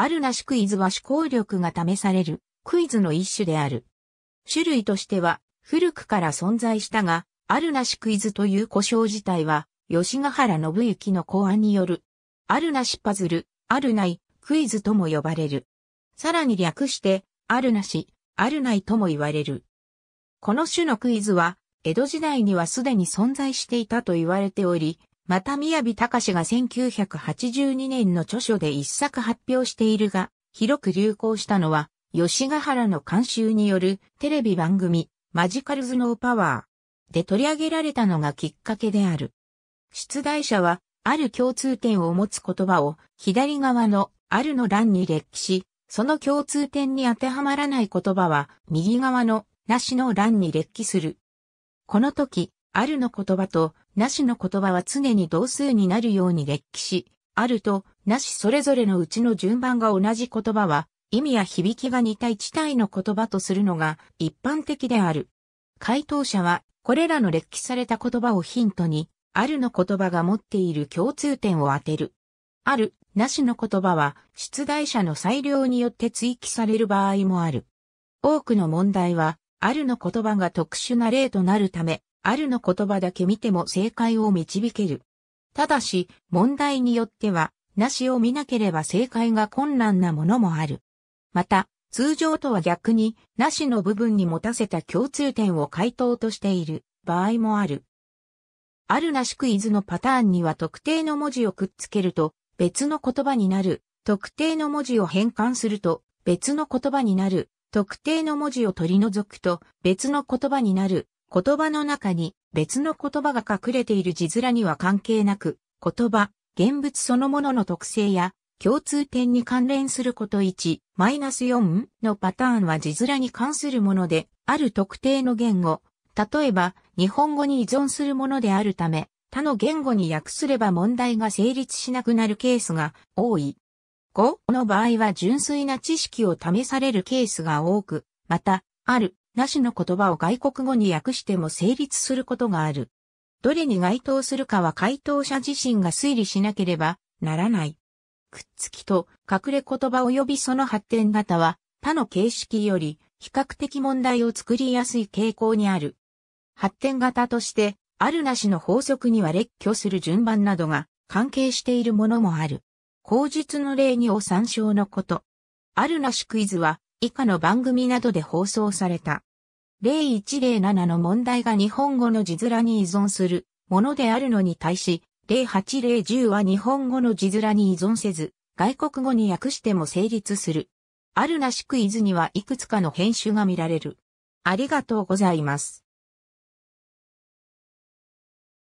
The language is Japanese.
あるなしクイズは思考力が試されるクイズの一種である。種類としては古くから存在したが、あるなしクイズという故障自体は、吉ヶ原信之の考案による、あるなしパズル、あるないクイズとも呼ばれる。さらに略して、あるなし、あるないとも言われる。この種のクイズは、江戸時代にはすでに存在していたと言われており、また宮城隆が1982年の著書で一作発表しているが、広く流行したのは、吉ヶ原の監修によるテレビ番組、マジカルズノーパワーで取り上げられたのがきっかけである。出題者は、ある共通点を持つ言葉を左側のあるの欄に列記し、その共通点に当てはまらない言葉は右側のなしの欄に列記する。この時、あるの言葉となしの言葉は常に同数になるように列記し、あると、なしそれぞれのうちの順番が同じ言葉は、意味や響きが似た一体の言葉とするのが一般的である。回答者は、これらの列記された言葉をヒントに、あるの言葉が持っている共通点を当てる。ある、なしの言葉は、出題者の裁量によって追記される場合もある。多くの問題は、あるの言葉が特殊な例となるため、あるの言葉だけ見ても正解を導ける。ただし、問題によっては、なしを見なければ正解が困難なものもある。また、通常とは逆に、なしの部分に持たせた共通点を回答としている場合もある。あるなしクイズのパターンには特定の文字をくっつけると別の言葉になる、特定の文字を変換すると別の言葉になる、特定の文字を取り除くと別の言葉になる、言葉の中に別の言葉が隠れている字面には関係なく、言葉、現物そのものの特性や共通点に関連すること1、マイナス4のパターンは字面に関するもので、ある特定の言語、例えば日本語に依存するものであるため、他の言語に訳すれば問題が成立しなくなるケースが多い。5の場合は純粋な知識を試されるケースが多く、また、あるなしの言葉を外国語に訳しても成立することがある。どれに該当するかは回答者自身が推理しなければならない。くっつきと隠れ言葉及びその発展型は他の形式より比較的問題を作りやすい傾向にある。発展型として、あるなしの法則には列挙する順番などが関係しているものもある。口述の例にを参照のこと。あるなしクイズは以下の番組などで放送された。0107の問題が日本語の字面に依存するものであるのに対し、08010は日本語の字面に依存せず、外国語に訳しても成立する。あるなしクイズにはいくつかの編集が見られる。ありがとうございます。